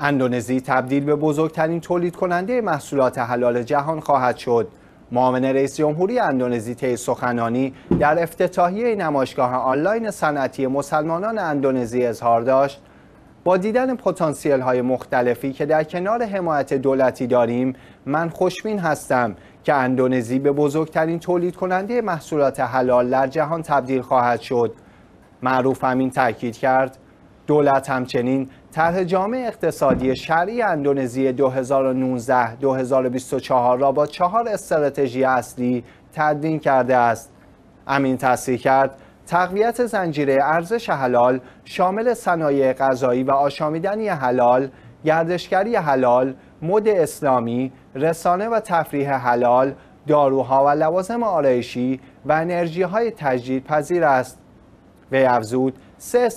اندونزی تبدیل به بزرگترین تولید کننده محصولات حلال جهان خواهد شد. معاون رئیس جمهوری اندونزی طی سخنانی در افتتاحیه نمایشگاه آنلاین صنعتی مسلمانان اندونزی اظهار داشت با دیدن پتانسیل های مختلفی که در کنار حمایت دولتی داریم من خوشبین هستم که اندونزی به بزرگترین تولید کننده محصولات حلال در جهان تبدیل خواهد شد معروف همین تاکید کرد دولت همچنین طرح جامع اقتصادی شرعی اندونزی 2019-2024 را با چهار استراتژی اصلی تدوین کرده است. امین تصریح کرد تقویت زنجیره ارزش حلال شامل صنایع غذایی و آشامیدنی حلال، گردشگری حلال، مد اسلامی، رسانه و تفریح حلال، داروها و لوازم آرایشی و انرژی های تجدید پذیر است. وی افزود سه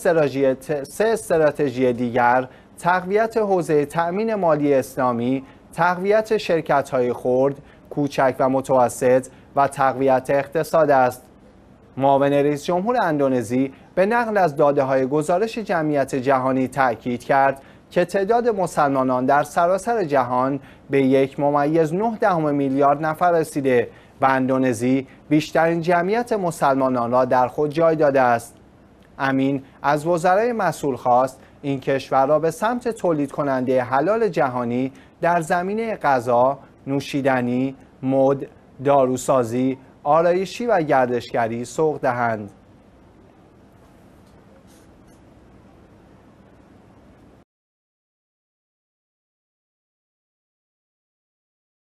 استراتژی, دیگر تقویت حوزه تأمین مالی اسلامی، تقویت شرکت های خرد، کوچک و متوسط و تقویت اقتصاد است. معاون رئیس جمهور اندونزی به نقل از داده های گزارش جمعیت جهانی تاکید کرد که تعداد مسلمانان در سراسر جهان به یک ممیز نه دهم میلیارد نفر رسیده و اندونزی بیشترین جمعیت مسلمانان را در خود جای داده است. امین از وزرای مسئول خواست این کشور را به سمت تولید کننده حلال جهانی در زمینه غذا، نوشیدنی، مد، داروسازی، آرایشی و گردشگری سوق دهند.